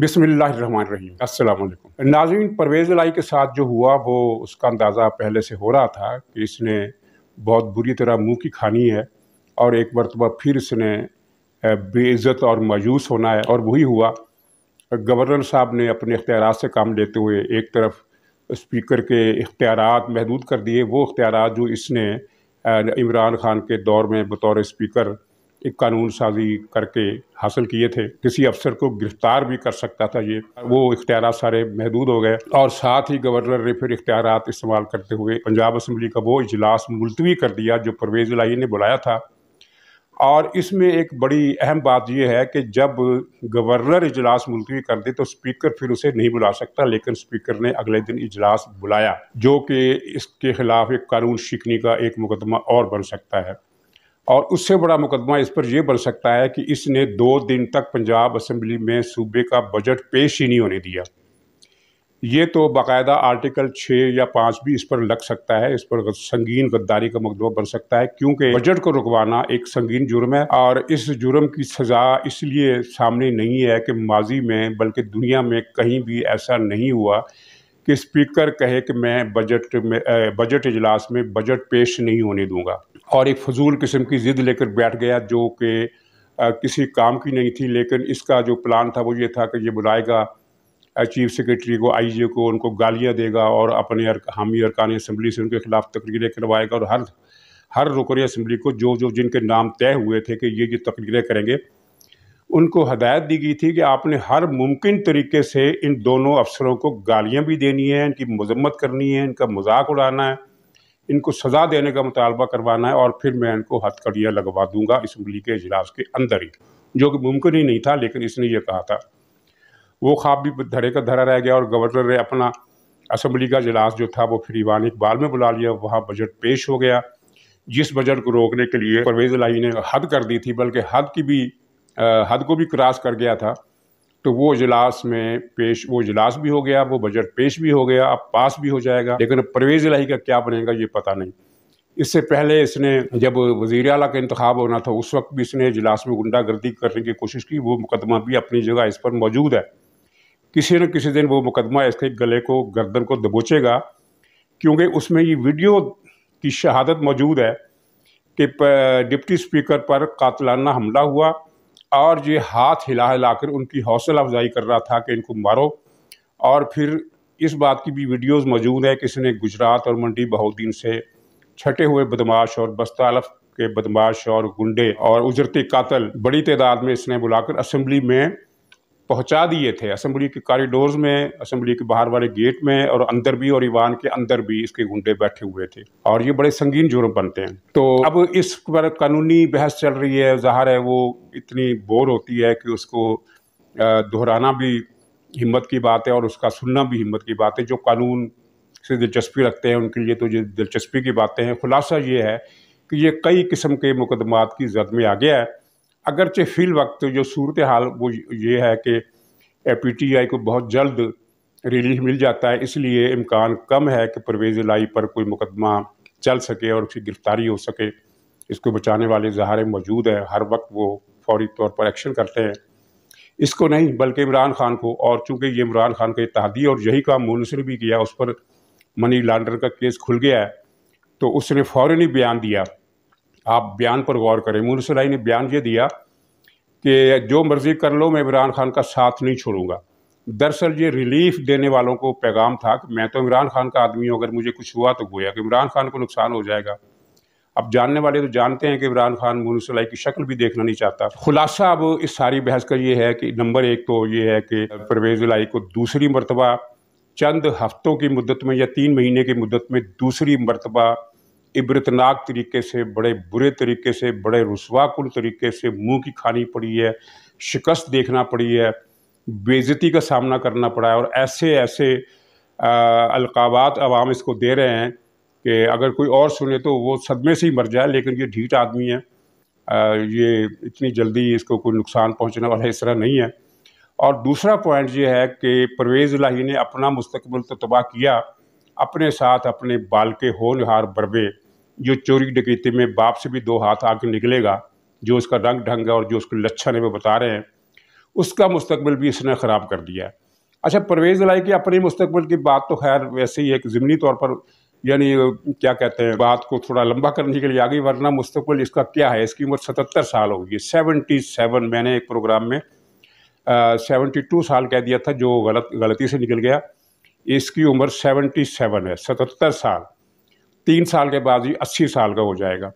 बिसमीम अल्लाम नाजिन परवेज़ लाई के साथ जो हुआ वो उसका अंदाज़ा पहले से हो रहा था कि इसने बहुत बुरी तरह मुंह की खानी है और एक मरतबा फिर इसने बेइज़्ज़त और मायूस होना है और वही हुआ गवर्नर साहब ने अपने इख्तियार से काम लेते हुए एक तरफ स्पीकर के इख्तियार महदूद कर दिए वो इख्तियार जो इसने इमरान खान के दौर में बतौर स्पीकर एक कानून साजी करके हासिल किए थे किसी अफसर को गिरफ्तार भी कर सकता था ये वो इख्तियार सारे महदूद हो गए और साथ ही गवर्नर ने फिर इख्तियार इस्तेमाल करते हुए पंजाब असम्बली का वो इजलास मुलतवी कर दिया जो परवेज़ लाही ने बुलाया था और इसमें एक बड़ी अहम बात यह है कि जब गवर्नर इजलास मुलतवी कर दे तो स्पीकर फिर उसे नहीं बुला सकता लेकिन स्पीकर ने अगले दिन इजलास बुलाया जो कि इसके खिलाफ एक कानून शिकनी का एक मुकदमा और बन सकता है और उससे बड़ा मुकदमा इस पर यह बन सकता है कि इसने दो दिन तक पंजाब असम्बली में सूबे का बजट पेश ही नहीं होने दिया ये तो बाकायदा आर्टिकल छः या पाँच भी इस पर लग सकता है इस पर संगीन गद्दारी का मुकदमा बन सकता है क्योंकि बजट को रुकवाना एक संगीन जुर्म है और इस जुर्म की सज़ा इसलिए सामने नहीं है कि माजी में बल्कि दुनिया में कहीं भी ऐसा नहीं हुआ कि स्पीकर कहे कि मैं बजट में बजट इजलास में बजट पेश नहीं होने दूंगा और एक फजूल किस्म की ज़िद लेकर बैठ गया जो कि किसी काम की नहीं थी लेकिन इसका जो प्लान था वो ये था कि ये बुलाएगा चीफ सेक्रेटरी को आईजी को उनको गालियाँ देगा और अपने हामी अरकान असम्बली से उनके खिलाफ तकरीरें करवाएगा और हर हर रुकन असम्बली को जो जो जिनके नाम तय हुए थे कि ये ये तकरीरें करेंगे उनको हदायत दी गई थी कि आपने हर मुमकिन तरीके से इन दोनों अफसरों को गालियाँ भी देनी है इनकी मजम्मत करनी है इनका मजाक उड़ाना है इनको सज़ा देने का मुतालबा करवाना है और फिर मैं इनको हथकड़ियाँ लगवा दूंगा इसम्बली के अजलास के अंदर ही जो कि मुमकिन ही नहीं था लेकिन इसने ये कहा था वो ख्वाब भी धड़े का धरा रह गया और गवर्नर ने अपना असम्बली का अजलास जो था वो फिर ईवान इकबाल में बुला लिया वहाँ बजट पेश हो गया जिस बजट को रोकने के लिए परवेज़ लाई ने हद कर दी थी बल्कि हद की भी आ, हद को भी क्रॉस कर गया था तो वो इजलास में पेश वो इजलास भी हो गया वो बजट पेश भी हो गया अब पास भी हो जाएगा लेकिन परवेज़ इलाही का क्या बनेगा ये पता नहीं इससे पहले इसने जब वजीर अला का इंतखब होना था उस वक्त भी इसने इजलास में गुंडागर्दी करने की कोशिश की वो मुकदमा भी अपनी जगह इस पर मौजूद है किसी न किसी दिन वो मुकदमा इसके गले को गर्दन को दबोचेगा क्योंकि उसमें ये वीडियो की शहादत मौजूद है कि डिप्टी स्पीकर पर कातलाना हमला हुआ और ये हाथ हिला हिला कर उनकी हौसला अफजाई कर रहा था कि इनको मारो और फिर इस बात की भी वीडियोस मौजूद है कि इसने गुजरात और मंडी बहुद्दीन से छटे हुए बदमाश और बस्तालफ के बदमाश और गुंडे और उजरते कातल बड़ी तादाद में इसने बुलाकर असम्बली में पहुंचा दिए थे असेंबली के कॉरिडोर्स में असेंबली के बाहर वाले गेट में और अंदर भी और ईवान के अंदर भी इसके गुंडे बैठे हुए थे और ये बड़े संगीन जुर्म बनते हैं तो अब इस पर कानूनी बहस चल रही है जाहिर है वो इतनी बोर होती है कि उसको दोहराना भी हिम्मत की बात है और उसका सुनना भी हिम्मत की बात है जो कानून से दिलचस्पी रखते हैं उनके लिए तो ये दिलचस्पी की बातें हैं खुलासा ये है कि ये कई किस्म के मुकदमात की जद में आ गया है अगरचे फिल वक्त जो सूरत हाल वो ये है कि पी टी आई को बहुत जल्द रिलीफ मिल जाता है इसलिए इम्कान कम है कि परवेज़ लाई पर कोई मुकदमा चल सके और उसकी गिरफ्तारी हो सके इसको बचाने वाले जहारे मौजूद हैं हर वक्त वो फौरी तौर पर एक्शन करते हैं इसको नहीं बल्कि इमरान खान को और चूँकि ये इमरान खान का इतिहादी और यही काम मुनसर भी किया उस पर मनी लांडर का केस खुल गया है तो उसने फ़ौरन ही बयान दिया आप बयान पर गौर करें मुनसराई ने बयान ये दिया कि जो मर्ज़ी कर लो मैं इमरान खान का साथ नहीं छोड़ूंगा दरअसल ये रिलीफ देने वालों को पैगाम था कि मैं तो इमरान खान का आदमी हूँ अगर मुझे कुछ हुआ तो गोया कि इमरान खान को नुकसान हो जाएगा अब जानने वाले तो जानते हैं कि इमरान खान मोनसलाई की शक्ल भी देखना नहीं चाहता खुलासा अब इस सारी बहस का ये है कि नंबर एक तो ये है कि परवेज़ लाई को दूसरी मरतबा चंद हफ्तों की मुद्दत में या तीन महीने की मुद्दत में दूसरी मरतबा इबरतनाक तरीके से बड़े बुरे तरीके से बड़े रसवाकुल तरीके से मुंह की खानी पड़ी है शिकस्त देखना पड़ी है बेज़ती का सामना करना पड़ा है और ऐसे ऐसे अलकाबात अवाम इसको दे रहे हैं कि अगर कोई और सुने तो वो सदमे से ही मर जाए लेकिन ये ढीठ आदमी है आ, ये इतनी जल्दी इसको कोई नुकसान पहुँचने वाला इस तरह नहीं है और दूसरा पॉइंट ये है कि परवेज़ लाही ने अपना मुस्तबिल तो तबाह किया अपने साथ अपने बाल के होनहार बरबे जो चोरी डकैती में बाप से भी दो हाथ आके निकलेगा जो उसका रंग ढंग है और जो उसके लक्षण है वो बता रहे हैं उसका मुस्तबिल भी इसने ख़राब कर दिया है अच्छा परवेज़ लाई की अपने मुस्तबिल की बात तो खैर वैसे ही एक ज़मनी तौर पर यानी क्या कहते हैं बात को थोड़ा लंबा करने के लिए आगे वरना मुस्तबिल इसका क्या है इसकी उम्र सतहत्तर साल होगी सेवेंटी सेवन मैंने एक प्रोग्राम में सेवेंटी टू साल कह दिया था जो गलत गलती से निकल गया इसकी उम्र सेवेंटी सेवन है सतहत्तर साल तीन साल के बाद ही अस्सी साल का हो जाएगा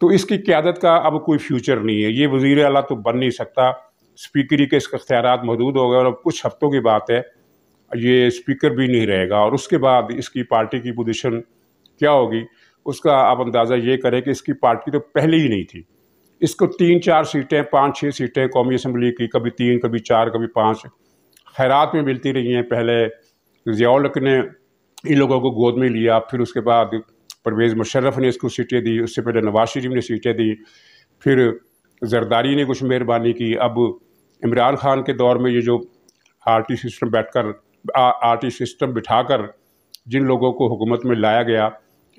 तो इसकी क्यादत का अब कोई फ्यूचर नहीं है ये वज़ी अला तो बन नहीं सकता स्पीकर ही के इसके अख्तियार महदूद हो गए और अब कुछ हफ्तों की बात है ये स्पीकर भी नहीं रहेगा और उसके बाद इसकी पार्टी की पोजिशन क्या होगी उसका आप अंदाज़ा ये करें कि इसकी पार्टी तो पहले ही नहीं थी इसको तीन चार सीटें पाँच छः सीटें कौमी असम्बली की कभी तीन कभी चार कभी पाँच खैरात में मिलती रही हैं पहले जियालक ने इन लोगों को गोद में लिया फिर उसके बाद परवेज़ मुशर्रफ ने इसको सीटें दी उससे पहले नवाज शरीफ ने सीटें दी फिर जरदारी ने कुछ मेहरबानी की अब इमरान खान के दौर में ये जो टी सिस्टम बैठकर टी सिस्टम बिठाकर जिन लोगों को हुकूमत में लाया गया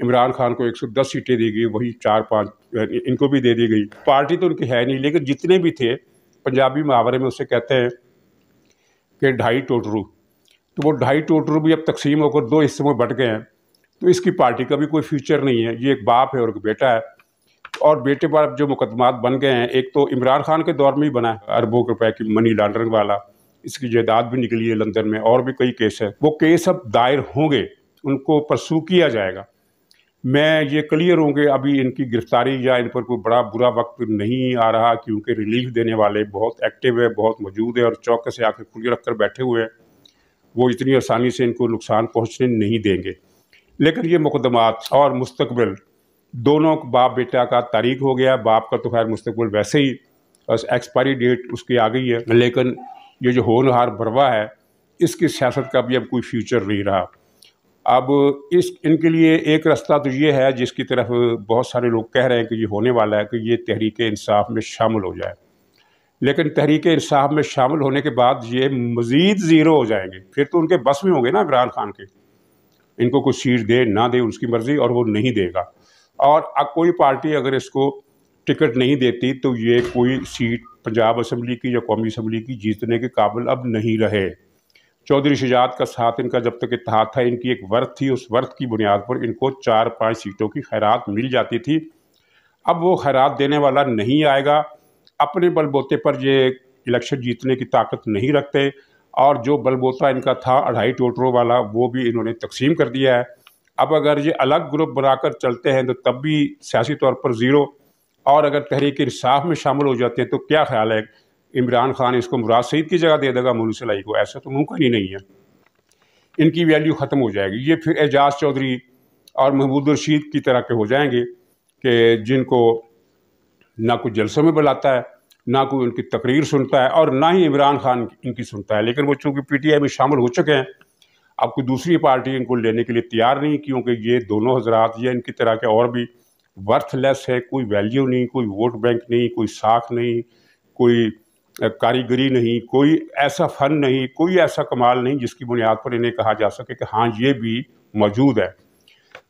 इमरान खान को 110 सीटें दी गई वही चार पाँच इनको भी दे दी गई पार्टी तो उनकी है नहीं लेकिन जितने भी थे पंजाबी मुहावरे में उसे कहते हैं कि ढाई टोटरू तो वो ढाई टोटरू भी अब तकसीम होकर दो हिस्सों में बट गए हैं तो इसकी पार्टी का भी कोई फ्यूचर नहीं है ये एक बाप है और एक बेटा है और बेटे पर जो मुकदमात बन गए हैं एक तो इमरान खान के दौर में ही बना है अरबों रुपए की मनी लॉन्ड्रिंग वाला इसकी जायदाद भी निकली है लंदन में और भी कई केस है वो केस अब दायर होंगे उनको परसू किया जाएगा मैं ये क्लियर होंगे अभी इनकी गिरफ्तारी या इन पर कोई बड़ा बुरा वक्त नहीं आ रहा क्योंकि रिलीफ देने वाले बहुत एक्टिव है बहुत मौजूद है और चौके से आके खुली रख कर बैठे हुए हैं वो इतनी आसानी से इनको नुकसान पहुँचने नहीं देंगे लेकिन ये मुकदमात और मुस्तबिल दोनों बाप बेटा का तारीख हो गया बाप का तो खैर मुस्तबिल वैसे ही एक्सपायरी डेट उसकी आ गई है लेकिन ये जो होनहार बरवा है इसकी सियासत का भी अब कोई फ्यूचर नहीं रहा अब इस इनके लिए एक रास्ता तो ये है जिसकी तरफ बहुत सारे लोग कह रहे हैं कि ये होने वाला है कि ये तहरीक इंसाफ में शामिल हो जाए लेकिन तहरीक इंसाफ में शामिल होने के बाद ये मज़ीद ज़ीरो हो जाएंगे फिर तो उनके बस में होंगे ना इमरान खान के इनको कुछ सीट दे ना दे उसकी मर्ज़ी और वो नहीं देगा और अब कोई पार्टी अगर इसको टिकट नहीं देती तो ये कोई सीट पंजाब असम्बली की या कौमी असम्बली की जीतने के काबिल अब नहीं रहे चौधरी शिजात का साथ इनका जब तक इतिहाद था इनकी एक वर्थ थी उस वर्थ की बुनियाद पर इनको चार पाँच सीटों की खैरात मिल जाती थी अब वो खैरात देने वाला नहीं आएगा अपने बलबोते पर ये इलेक्शन जीतने की ताकत नहीं रखते और जो बलबोता इनका था अढ़ाई टोटरों वाला वो भी इन्होंने तकसीम कर दिया है अब अगर ये अलग ग्रुप बनाकर चलते हैं तो तब भी सियासी तौर पर ज़ीरो और अगर तहरीक इंसाफ में शामिल हो जाते हैं तो क्या ख्याल है इमरान खान इसको मुराद सईद की जगह दे देगा मोनू सलाई को ऐसा तो मुमकिन ही नहीं है इनकी वैल्यू ख़त्म हो जाएगी ये फिर एजाज चौधरी और महमूद रशीद की तरह के हो जाएंगे कि जिनको ना कुछ जलसों में बुलाता है ना कोई उनकी तकरीर सुनता है और ना ही इमरान खान इनकी सुनता है लेकिन वो चूँकि आई में शामिल हो चुके हैं अब कोई दूसरी पार्टी इनको लेने के लिए तैयार नहीं क्योंकि ये दोनों हजरात या इनकी तरह के और भी वर्थलेस है कोई वैल्यू नहीं कोई वोट बैंक नहीं कोई साख नहीं कोई कारीगरी नहीं कोई ऐसा फन नहीं कोई ऐसा कमाल नहीं जिसकी बुनियाद पर इन्हें कहा जा सके कि हाँ ये भी मौजूद है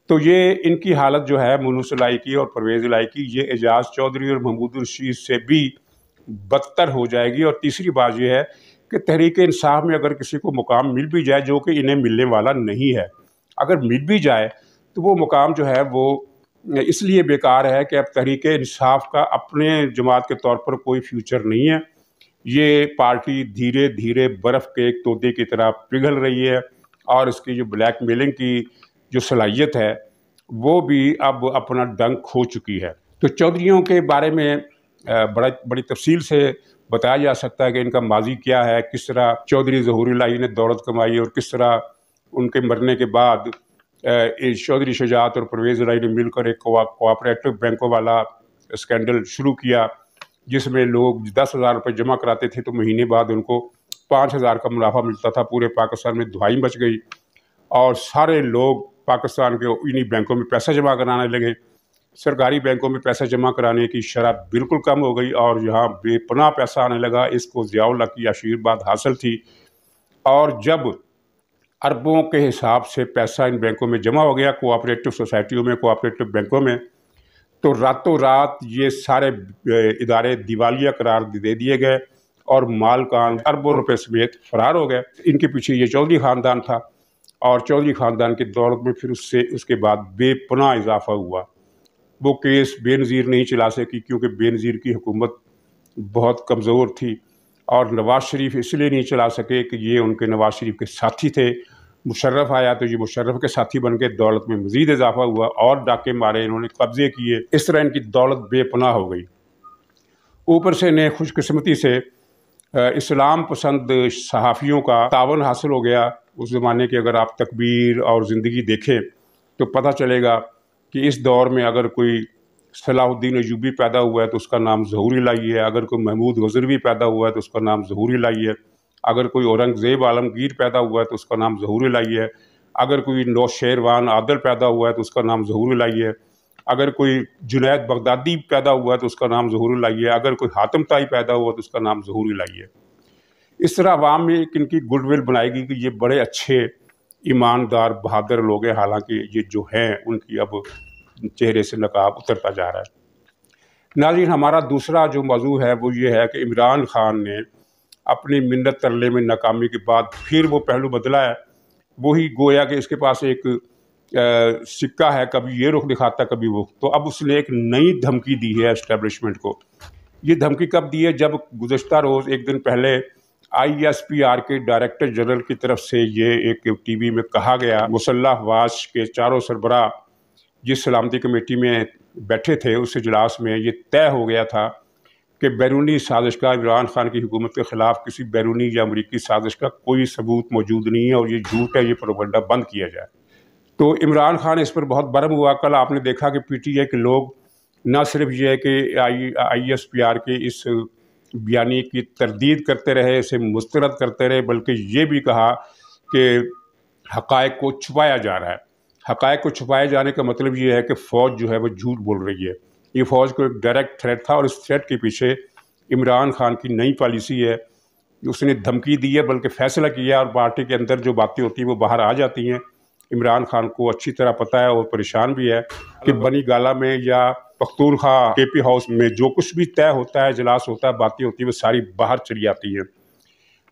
तो ये इनकी हालत जो है मुनूस की और परवेज़ लाई की ये एजाज चौधरी और महमूद रशीद से भी बदतर हो जाएगी और तीसरी बात यह है कि तहरीक इंसाफ में अगर किसी को मुकाम मिल भी जाए जो कि इन्हें मिलने वाला नहीं है अगर मिल भी जाए तो वो मुकाम जो है वो इसलिए बेकार है कि अब तहरीक इंसाफ का अपने जमात के तौर पर कोई फ्यूचर नहीं है ये पार्टी धीरे धीरे बर्फ़ के एक तोते की तरह पिघल रही है और इसकी जो ब्लैक मेलिंग की जो सलाहियत है वो भी अब अपना डंग खो चुकी है तो चौधरीों के बारे में बड़ा बड़ी तफसील से बताया जा सकता है कि इनका माजी क्या है किस तरह चौधरी जहूरी ने दौलत कमाई और किस तरह उनके मरने के बाद चौधरी शजात और परवेज़ लाई ने मिलकर एक कोऑपरेटिव बैंकों वाला स्कैंडल शुरू किया जिसमें लोग दस हज़ार रुपये जमा कराते थे तो महीने बाद उनको पाँच हज़ार का मुनाफा मिलता था पूरे पाकिस्तान में दुहाई बच गई और सारे लोग पाकिस्तान के इन्हीं बैंकों में पैसा जमा कराने लगे सरकारी बैंकों में पैसा जमा कराने की शराब बिल्कुल कम हो गई और यहाँ बेपना पैसा आने लगा इसको ज़ियाउल्ला की आशीर्वाद हासिल थी और जब अरबों के हिसाब से पैसा इन बैंकों में जमा हो गया कोऑपरेटिव सोसाइटियों में कोऑपरेटिव बैंकों में तो रातों रात ये सारे इदारे दिवालिया करार दे दिए गए और माल कान अरबों रुपये समेत फरार हो गए इनके पीछे ये चौधरी ख़ानदान था और चौधरी ख़ानदान की दौलत में फिर उससे उसके बाद बेपना इजाफा हुआ वो केस बेनज़ीर नहीं चला सकी क्योंकि बेनज़ीर की हुकूमत बहुत कमज़ोर थी और नवाज़ शरीफ इसलिए नहीं चला सके कि ये उनके नवाज़ शरीफ के साथी थे मुशर्रफ आया तो ये मुशर्रफ के साथी बन के दौलत में मज़ीद इजाफा हुआ और डाके मारे इन्होंने कब्ज़े किए इस तरह इनकी दौलत बेपनाह हो गई ऊपर से इन्हें खुशकस्मती से इस्लाम पसंद सहाफ़ियों का तावन हासिल हो गया उस ज़माने के अगर आप तकबीर और ज़िंदगी देखें तो पता चलेगा कि इस दौर में अगर कोई सलाहुद्दीन यूबी पैदा हुआ है तो उसका नाम जहूरी लाइए अगर कोई महमूद गज़र भी पैदा हुआ है तो उसका नाम जहूरी लाइए अगर कोई औरंगज़ेब आलमगीर पैदा हुआ है तो उसका नाम जहूरी लाइए अगर कोई नौशेरवान आदल पैदा हुआ है तो उसका नाम जहूरी लाइए अगर कोई जुनैद बगदादी पैदा हुआ है तो उसका नाम जहूरी लाइए अगर कोई हातम ताई पैदा हुआ तो उसका नाम जहूरी लाइए इस तरह आवाम में एक इनकी गुडविल बनाएगी कि ये बड़े अच्छे ईमानदार बहादुर लोग हैं हालांकि ये जो हैं उनकी अब चेहरे से नकाब उतरता जा रहा है नाजिन हमारा दूसरा जो मौजू है वो ये है कि इमरान खान ने अपनी मिन्नत तरले में नाकामी के बाद फिर वो पहलू बदला है वही गोया कि इसके पास एक आ, सिक्का है कभी ये रुख दिखाता कभी वो तो अब उसने एक नई धमकी दी है इस्टेब्लिशमेंट को ये धमकी कब दी है जब गुजशत रोज़ एक दिन पहले आईएसपीआर के डायरेक्टर जनरल की तरफ से ये एक टीवी में कहा गया मुसल्लावास के चारों सरबरा जिस सलामती कमेटी में बैठे थे उस इजलास में ये तय हो गया था कि बैरूनी साजिश का इमरान खान की हुकूमत के ख़िलाफ़ किसी बैरूनी या अमरीकी साजिश का कोई सबूत मौजूद नहीं है और ये झूठ है ये प्रोपगंडा बंद किया जाए तो इमरान खान इस पर बहुत बर्म हुआ कल आपने देखा कि पी टी आई के लोग ना सिर्फ ये है कि I I S P R के इस यानी कि तरदीद करते रहे उसे मुस्तरद करते रहे बल्कि ये भी कहा कि हक़ को छुपाया जा रहा है हक़ को छुपाए जाने का मतलब ये है कि फ़ौज जो है वो झूठ बोल रही है ये फ़ौज को एक डायरेक्ट थ्रेट था और इस थ्रेट के पीछे इमरान खान की नई पॉलिसी है उसने धमकी दी है बल्कि फ़ैसला किया और पार्टी के अंदर जो बातें होती हैं वो बाहर आ जाती हैं इमरान खान को अच्छी तरह पता है और परेशान भी है कि बनी गाला में या के पी हाउस में जो कुछ भी तय होता है इजलास होता है बातें होती है वो सारी बाहर चली जाती हैं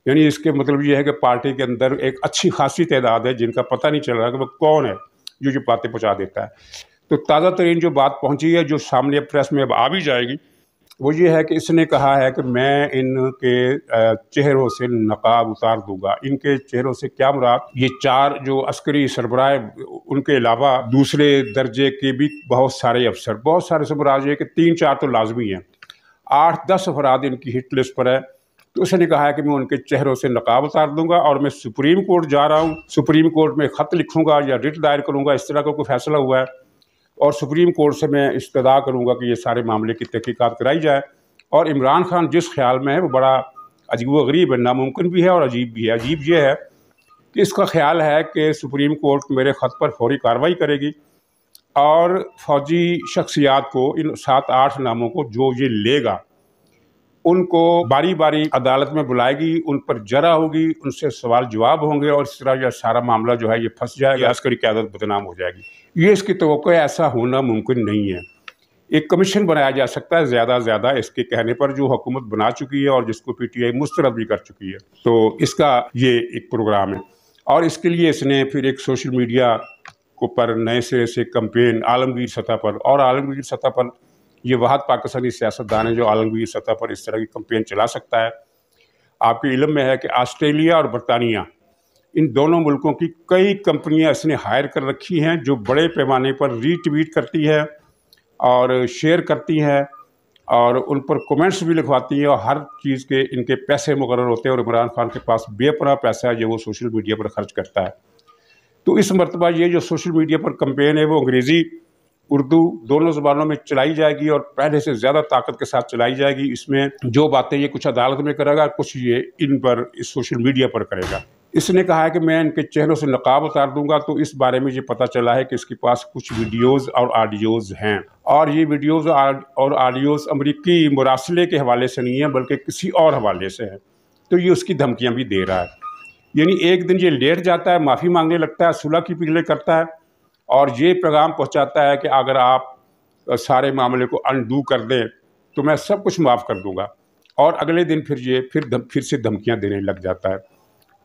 यानी इसके मतलब ये है कि पार्टी के अंदर एक अच्छी खासी तदाद है जिनका पता नहीं चल रहा कि वो कौन है जो जो बातें पहुँचा देता है तो ताज़ा तरीन जो बात पहुँची है जो सामने प्रेस में अब आ भी जाएगी वो ये है कि इसने कहा है कि मैं इनके चेहरों से नकाब उतार दूंगा इनके चेहरों से क्या मुराद ये चार जो अस्करी सरबराह उनके अलावा दूसरे दर्जे के भी बहुत सारे अफसर बहुत सारे सरबराज ये कि तीन चार तो लाजमी हैं आठ दस अफराद इनकी हिट लिस्ट पर है तो उसने कहा है कि मैं उनके चेहरों से नकाब उतार दूंगा और मैं सुप्रीम कोर्ट जा रहा हूँ सुप्रीम कोर्ट में ख़त लिखूंगा या रिट दायर करूँगा इस तरह का कोई फैसला हुआ है और सुप्रीम कोर्ट से मैं इस्तदा करूँगा कि ये सारे मामले की तहकीक़त कराई जाए और इमरान खान जिस ख्याल में है वो बड़ा अजीब गरीब है नामुमकिन भी है और अजीब भी है अजीब ये है कि इसका ख्याल है कि सुप्रीम कोर्ट मेरे ख़त पर फौरी कार्रवाई करेगी और फौजी शख्सियात को इन सात आठ नामों को जो ये लेगा उनको बारी बारी अदालत में बुलाएगी उन पर जरा होगी उनसे सवाल जवाब होंगे और इस तरह यह सारा मामला जो है ये फंस जाएगा अस्करी क्यादत बदनाम हो जाएगी ये इसकी तो ऐसा होना मुमकिन नहीं है एक कमीशन बनाया जा सकता है ज़्यादा से ज़्यादा इसके कहने पर जो हुकूमत बना चुकी है और जिसको पी टी आई मुस्तरद भी कर चुकी है तो इसका ये एक प्रोग्राम है और इसके लिए इसने फिर एक सोशल मीडिया को पर नए सिरे से कंपेन आलमगीर सतह पर और आलमगीर सतह पर ये वाहद पाकिस्तानी सियासतदान है जो आलमगीर सतह पर इस तरह की कंपेन चला सकता है आपके इलम में है कि ऑस्ट्रेलिया और बरतानिया इन दोनों मुल्कों की कई कंपनियां इसने हायर कर रखी हैं जो बड़े पैमाने पर रीट्वीट करती है और शेयर करती हैं और उन पर कमेंट्स भी लिखवाती हैं और हर चीज़ के इनके पैसे मुकर होते हैं और इमरान खान के पास बेपना पैसा है जो वो सोशल मीडिया पर खर्च करता है तो इस मरतबा ये जो सोशल मीडिया पर कंपेन है वो अंग्रेज़ी उर्दू दोनों जबानों में चलाई जाएगी और पहले से ज़्यादा ताकत के साथ चलाई जाएगी इसमें जो बातें ये कुछ अदालत में करेगा कुछ ये इन पर इस सोशल मीडिया पर करेगा इसने कहा है कि मैं इनके चेहरों से नकाब उतार दूंगा तो इस बारे में ये पता चला है कि इसके पास कुछ वीडियोस और ऑडियोज़ हैं और ये वीडियोज़ और ऑडियोज़ अमरीकी मुरासले के हवाले से नहीं है बल्कि किसी और हवाले से हैं तो ये उसकी धमकियाँ भी दे रहा है यानी एक दिन ये लेट जाता है माफ़ी मांगने लगता है सुलह की पिघले करता है और ये पैगाम पहुंचाता है कि अगर आप सारे मामले को अनडू कर दें तो मैं सब कुछ माफ़ कर दूंगा और अगले दिन फिर ये फिर दम, फिर से धमकियां देने लग जाता है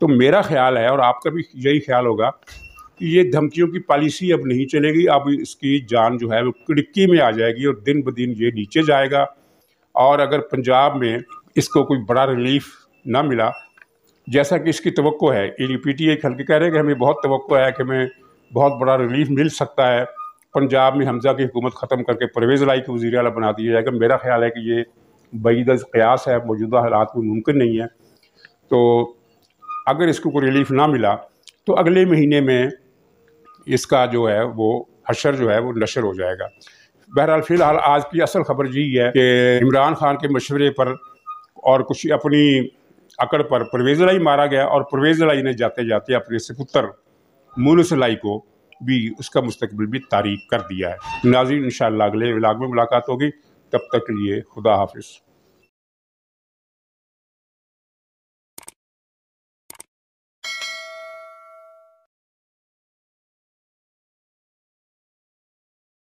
तो मेरा ख्याल है और आपका भी यही ख्याल होगा कि ये धमकियों की पॉलिसी अब नहीं चलेगी अब इसकी जान जो है वो किड़की में आ जाएगी और दिन ब दिन ये नीचे जाएगा और अगर पंजाब में इसको कोई बड़ा रिलीफ ना मिला जैसा कि इसकी तो है ई डी पी टी एक हल्के कह रहे हैं कि हमें बहुत तो है कि हमें बहुत बड़ा रिलीफ मिल सकता है पंजाब में हमजा की हुकूमत ख़त्म करके परवेज़ लाई को वजी अला बना दिया जाएगा मेरा ख्याल है कि ये बईद क्यास है मौजूदा हालात में मुमकिन नहीं है तो अगर इसको कोई रिलीफ ना मिला तो अगले महीने में इसका जो है वो हशर जो है वो नशर हो जाएगा बहरहाल फ़िलहाल आज की असल खबर यही है कि इमरान खान के मशवरे पर और कुछ अपनी अकड़ पर परवेज़ लाई मारा गया और परवेज़ लाई ने जाते जाते अपने पुत्र मोनसलाई को भी उसका मुस्तबिल भी तारीफ कर दिया है नाजी इन अगले इलाक में मुलाकात होगी तब तक के लिए खुदा हाफिज़